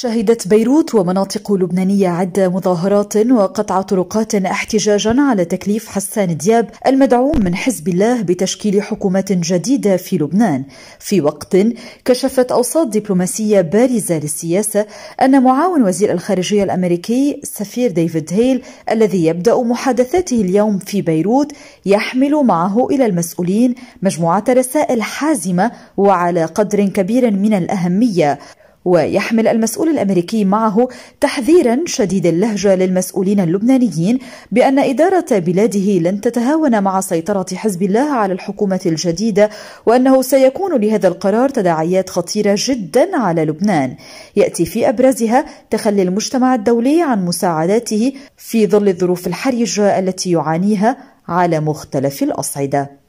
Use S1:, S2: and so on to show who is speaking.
S1: شهدت بيروت ومناطق لبنانية عدة مظاهرات وقطع طرقات احتجاجا على تكليف حسان دياب المدعوم من حزب الله بتشكيل حكومة جديدة في لبنان في وقت كشفت أوساط دبلوماسية بارزة للسياسة أن معاون وزير الخارجية الأمريكي السفير ديفيد هيل الذي يبدأ محادثاته اليوم في بيروت يحمل معه إلى المسؤولين مجموعة رسائل حازمة وعلى قدر كبير من الأهمية ويحمل المسؤول الامريكي معه تحذيرا شديد اللهجه للمسؤولين اللبنانيين بان اداره بلاده لن تتهاون مع سيطره حزب الله على الحكومه الجديده وانه سيكون لهذا القرار تداعيات خطيره جدا على لبنان ياتي في ابرزها تخلي المجتمع الدولي عن مساعداته في ظل الظروف الحرجه التي يعانيها على مختلف
S2: الاصعده